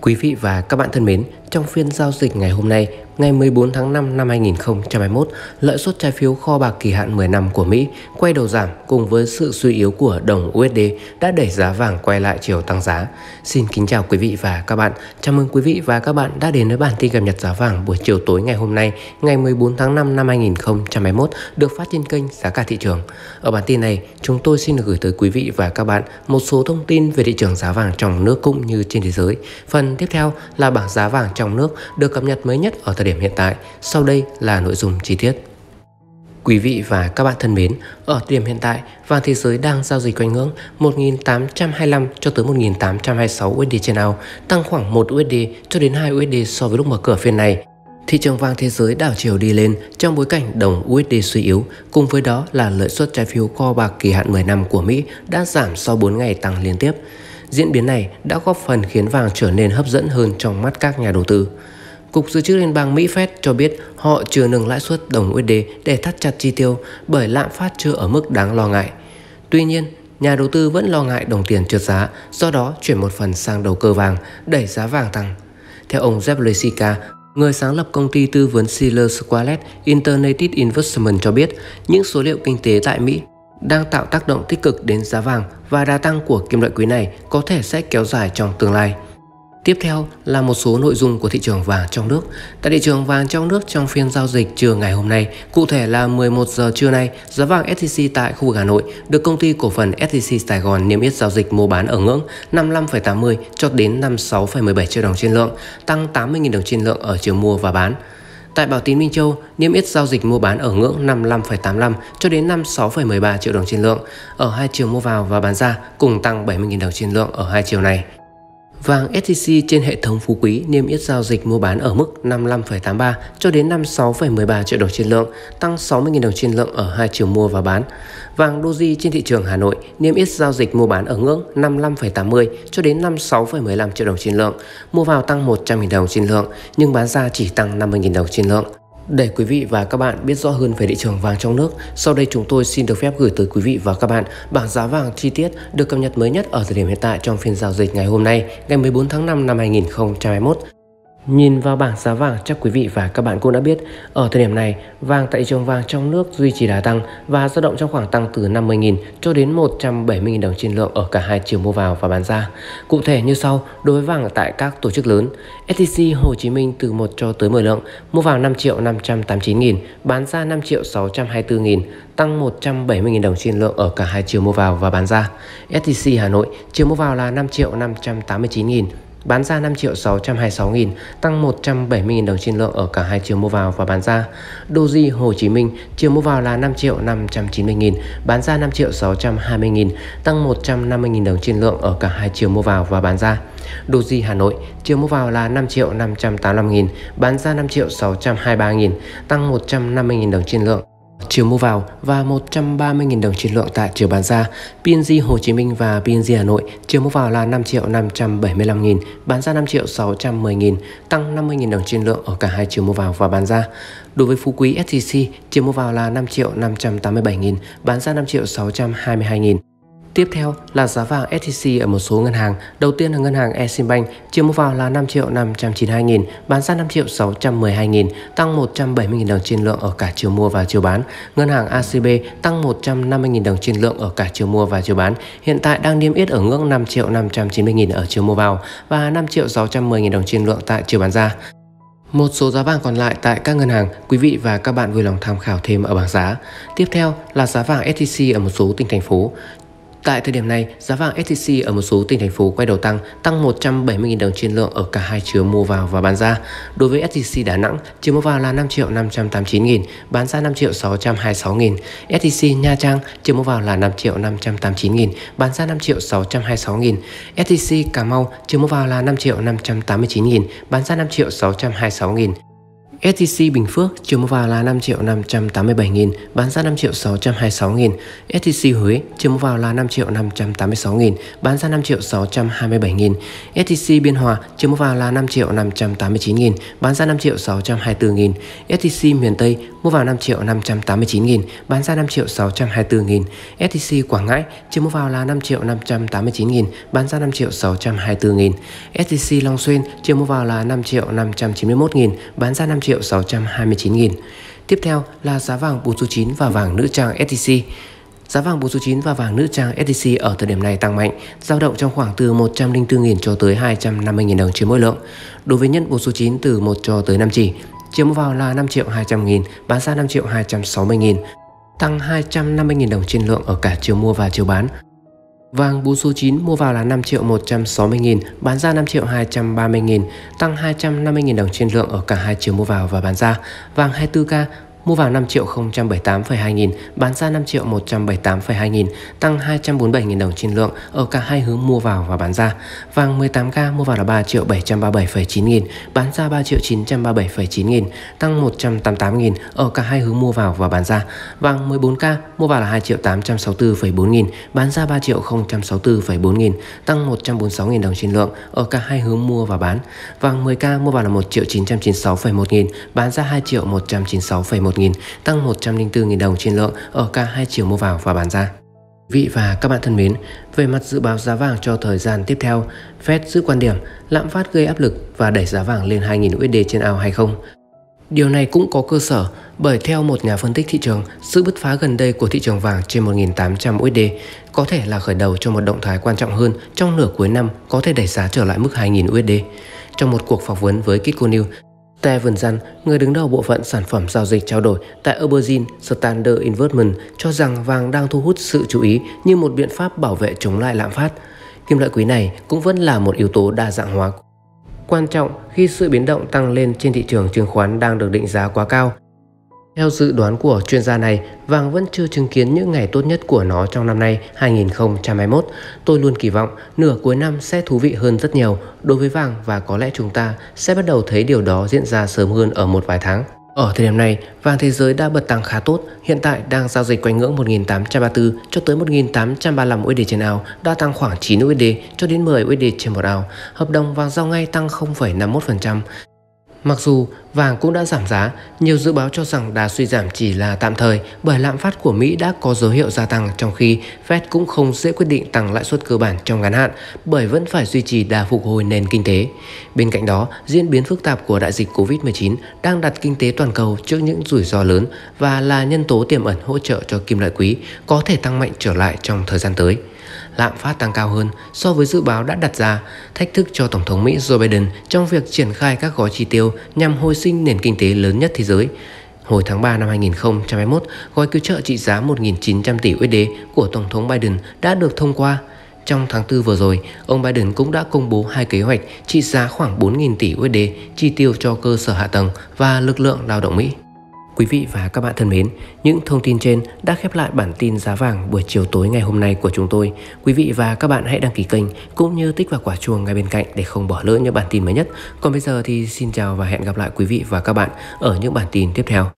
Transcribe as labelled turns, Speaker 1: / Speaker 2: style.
Speaker 1: Quý vị và các bạn thân mến, trong phiên giao dịch ngày hôm nay, ngày 14 tháng 5 năm 2021, lợi suất trái phiếu kho bạc kỳ hạn 10 năm của Mỹ quay đầu giảm cùng với sự suy yếu của đồng USD đã đẩy giá vàng quay lại chiều tăng giá. Xin kính chào quý vị và các bạn. Chào mừng quý vị và các bạn đã đến với bản tin cập nhật giá vàng buổi chiều tối ngày hôm nay, ngày 14 tháng 5 năm 2021 được phát trên kênh Giá cả thị trường. Ở bản tin này, chúng tôi xin được gửi tới quý vị và các bạn một số thông tin về thị trường giá vàng trong nước cũng như trên thế giới. Phần tiếp theo là bảng giá vàng trong nước được cập nhật mới nhất ở thời điểm điểm hiện tại, sau đây là nội dung chi tiết. Quý vị và các bạn thân mến, ở điểm hiện tại, vàng thế giới đang giao dịch quanh ngưỡng 1825 cho tới 1826 USD trên ao, tăng khoảng 1 USD cho đến 2 USD so với lúc mở cửa phiên này. Thị trường vàng thế giới đảo chiều đi lên trong bối cảnh đồng USD suy yếu, cùng với đó là lợi suất trái phiếu kho bạc kỳ hạn 10 năm của Mỹ đã giảm sau 4 ngày tăng liên tiếp. Diễn biến này đã góp phần khiến vàng trở nên hấp dẫn hơn trong mắt các nhà đầu tư. Cục Dự trữ Liên bang Mỹ Fed cho biết họ chưa nâng lãi suất đồng USD để thắt chặt chi tiêu bởi lạm phát chưa ở mức đáng lo ngại. Tuy nhiên, nhà đầu tư vẫn lo ngại đồng tiền trượt giá, do đó chuyển một phần sang đầu cơ vàng, đẩy giá vàng tăng. Theo ông Jeff Lesica, người sáng lập công ty tư vấn Sealer Squalet Internet Investment cho biết những số liệu kinh tế tại Mỹ đang tạo tác động tích cực đến giá vàng và đa tăng của kim loại quý này có thể sẽ kéo dài trong tương lai. Tiếp theo là một số nội dung của thị trường vàng trong nước. Tại thị trường vàng trong nước trong phiên giao dịch trưa ngày hôm nay, cụ thể là 11 giờ trưa nay, giá vàng SJC tại khu vực Hà Nội được công ty cổ phần SJC Sài Gòn niêm yết giao dịch mua bán ở ngưỡng 55,80 cho đến 56,17 triệu đồng trên lượng, tăng 80.000 đồng trên lượng ở chiều mua và bán. Tại Bảo Tín Minh Châu, niêm yết giao dịch mua bán ở ngưỡng 55,85 cho đến 56,13 triệu đồng trên lượng ở hai chiều mua vào và bán ra cùng tăng 70.000 đồng trên lượng ở hai chiều này. Vàng SJC trên hệ thống Phú Quý niêm yết giao dịch mua bán ở mức 55,83 cho đến 56,13 triệu đồng trên lượng, tăng 60.000 đồng trên lượng ở hai chiều mua và bán. Vàng Doji trên thị trường Hà Nội niêm yết giao dịch mua bán ở ngưỡng 55,80 cho đến 56,15 triệu đồng trên lượng, mua vào tăng 100.000 đồng trên lượng nhưng bán ra chỉ tăng 50.000 đồng trên lượng. Để quý vị và các bạn biết rõ hơn về thị trường vàng trong nước, sau đây chúng tôi xin được phép gửi tới quý vị và các bạn bảng giá vàng chi tiết được cập nhật mới nhất ở thời điểm hiện tại trong phiên giao dịch ngày hôm nay, ngày 14 tháng 5 năm 2021. Nhìn vào bảng giá vàng chắc quý vị và các bạn cũng đã biết, ở thời điểm này, vàng tại trường vàng trong nước duy trì đá tăng và dao động trong khoảng tăng từ 50.000 cho đến 170.000 đồng trên lượng ở cả hai chiều mua vào và bán ra. Cụ thể như sau, đối với vàng tại các tổ chức lớn, STC Hồ Chí Minh từ 1 cho tới 10 lượng, mua vào 5 triệu 589 000 bán ra 5 triệu 624 000 tăng 170 000 đồng trên lượng ở cả hai chiều mua vào và bán ra. STC Hà Nội chiều mua vào là 5 triệu 589 000 bán ra 5 triệu 626 nghìn, tăng 170 nghìn đồng trên lượng ở cả hai chiều mua vào và bán ra. Doji Hồ Chí Minh chiều mua vào là 5 triệu 590 nghìn, bán ra 5 triệu 620 nghìn, tăng 150 nghìn đồng trên lượng ở cả hai chiều mua vào và bán ra. Doji Hà Nội chiều mua vào là 5 triệu 585 nghìn, bán ra 5 triệu 623 nghìn, tăng 150 nghìn đồng trên lượng chiều mua vào và 130.000 đồng trên lượng tại chiều bán ra. PNG Hồ Chí Minh và PNG Hà Nội chiều mua vào là 5 triệu 575 nghìn, bán ra 5 triệu 610 nghìn, tăng 50.000 đồng trên lượng ở cả hai chiều mua vào và bán ra. Đối với Phú Quý SCC, chiều mua vào là 5 triệu 587 nghìn, bán ra 5 triệu 622 nghìn. Tiếp theo là giá vàng SJC ở một số ngân hàng. Đầu tiên là ngân hàng Eximbank, chiều mua vào là 5 triệu 592 nghìn, bán ra 5 triệu 612 nghìn, tăng 170 nghìn đồng trên lượng ở cả chiều mua và chiều bán. Ngân hàng ACB tăng 150 nghìn đồng trên lượng ở cả chiều mua và chiều bán. Hiện tại đang niêm yết ở ngưỡng 5 triệu 590 nghìn ở chiều mua vào và 5 triệu 610 nghìn đồng trên lượng tại chiều bán ra. Một số giá vàng còn lại tại các ngân hàng, quý vị và các bạn vui lòng tham khảo thêm ở bảng giá. Tiếp theo là giá vàng SJC ở một số tỉnh thành phố. Tại thời điểm này, giá vàng SJC ở một số tỉnh thành phố quay đầu tăng, tăng 170.000 đồng trên lượng ở cả hai chiều mua vào và bán ra. Đối với SJC Đà Nẵng, chiều mua vào là 5 triệu 589 000 bán ra 5 triệu 626 000 SJC Nha Trang, chiều mua vào là 5 triệu 589 000 bán ra 5 triệu 626 000 SJC Cà Mau, chiều mua vào là 5 triệu 589 000 bán ra 5 triệu 626 000 STC Bình Phước chiều mua vào là 5 triệu 587 nghìn, bán ra 5 triệu 626 nghìn. STC Huế chiều mua vào là 5 triệu 586 nghìn, bán ra 5 triệu 627 nghìn. STC Biên Hòa chiều mua vào là 5 triệu 589 nghìn, bán ra 5 triệu 624 nghìn. STC miền Tây mua vào 5 triệu 589 nghìn, bán ra 5 triệu 624 nghìn. STC Quảng Ngãi chiều mua vào là 5 triệu 589 nghìn, bán ra 5 triệu 624 nghìn. STC Long Xuyên chiều mua vào là 5 triệu 591 nghìn, bán ra 5 triệu triệu 629 nghìn. Tiếp theo là giá vàng 4 số 9 và vàng nữ trang SJC. Giá vàng 4 số 9 và vàng nữ trang SJC ở thời điểm này tăng mạnh, dao động trong khoảng từ 104.000 cho tới 250.000 đồng trên mỗi lượng. Đối với nhân 4 số 9 từ 1 cho tới 5 chỉ, chiều mua vào là 5 triệu 200 nghìn, bán ra 5 triệu 260 nghìn, tăng 250.000 đồng trên lượng ở cả chiều mua và chiều bán. Vàng bú số 9 mua vào là 5 triệu 160 nghìn, bán ra 5 triệu 230 nghìn, tăng 250 nghìn đồng trên lượng ở cả hai chiều mua vào và bán ra. Vàng 24K mua vào 5 triệu 078,2 nghìn, bán ra 5 triệu 178,2 nghìn, tăng 247 nghìn đồng trên lượng ở cả hai hướng mua vào và bán ra. Vàng 18K mua vào là 3 triệu 737,9 nghìn, bán ra 3 triệu 937,9 nghìn, tăng 188 nghìn ở cả hai hướng mua vào và bán ra. Vàng 14K mua vào là 2 triệu 864,4 nghìn, bán ra 3 triệu 064,4 nghìn, tăng 146 nghìn đồng trên lượng ở cả hai hướng mua và bán. Vàng 10K mua vào là 1 triệu 996,1 nghìn, bán ra 2 triệu 196,1 11.000, tăng 104.000 đồng trên lượng ở cả hai chiều mua vào và bán ra. Vị và các bạn thân mến, về mặt dự báo giá vàng cho thời gian tiếp theo, Fed giữ quan điểm lạm phát gây áp lực và đẩy giá vàng lên 2.000 USD trên ao hay không. Điều này cũng có cơ sở bởi theo một nhà phân tích thị trường, sự bứt phá gần đây của thị trường vàng trên 1.800 USD có thể là khởi đầu cho một động thái quan trọng hơn trong nửa cuối năm có thể đẩy giá trở lại mức 2.000 USD. Trong một cuộc phỏng vấn với Kitco News, Steven Zan, người đứng đầu bộ phận sản phẩm giao dịch trao đổi tại Aubergine Standard Investment cho rằng vàng đang thu hút sự chú ý như một biện pháp bảo vệ chống lại lạm phát. Kim loại quý này cũng vẫn là một yếu tố đa dạng hóa quan trọng khi sự biến động tăng lên trên thị trường chứng khoán đang được định giá quá cao. Theo dự đoán của chuyên gia này, vàng vẫn chưa chứng kiến những ngày tốt nhất của nó trong năm nay 2021. Tôi luôn kỳ vọng nửa cuối năm sẽ thú vị hơn rất nhiều đối với vàng và có lẽ chúng ta sẽ bắt đầu thấy điều đó diễn ra sớm hơn ở một vài tháng. Ở thời điểm này, vàng thế giới đã bật tăng khá tốt, hiện tại đang giao dịch quanh ngưỡng 1834 cho tới 1835 USD trên ao, đã tăng khoảng 9 USD cho đến 10 USD trên một ao. Hợp đồng vàng giao ngay tăng 0,51%. Mặc dù vàng cũng đã giảm giá, nhiều dự báo cho rằng đà suy giảm chỉ là tạm thời bởi lạm phát của Mỹ đã có dấu hiệu gia tăng trong khi Fed cũng không dễ quyết định tăng lãi suất cơ bản trong ngắn hạn bởi vẫn phải duy trì đà phục hồi nền kinh tế. Bên cạnh đó, diễn biến phức tạp của đại dịch Covid-19 đang đặt kinh tế toàn cầu trước những rủi ro lớn và là nhân tố tiềm ẩn hỗ trợ cho kim loại quý có thể tăng mạnh trở lại trong thời gian tới lạm phát tăng cao hơn so với dự báo đã đặt ra, thách thức cho Tổng thống Mỹ Joe Biden trong việc triển khai các gói chi tiêu nhằm hồi sinh nền kinh tế lớn nhất thế giới. Hồi tháng 3 năm 2021, gói cứu trợ trị giá 1.900 tỷ USD của Tổng thống Biden đã được thông qua. Trong tháng 4 vừa rồi, ông Biden cũng đã công bố hai kế hoạch trị giá khoảng 4.000 tỷ USD chi tiêu cho cơ sở hạ tầng và lực lượng lao động Mỹ. Quý vị và các bạn thân mến, những thông tin trên đã khép lại bản tin giá vàng buổi chiều tối ngày hôm nay của chúng tôi. Quý vị và các bạn hãy đăng ký kênh cũng như tích vào quả chuông ngay bên cạnh để không bỏ lỡ những bản tin mới nhất. Còn bây giờ thì xin chào và hẹn gặp lại quý vị và các bạn ở những bản tin tiếp theo.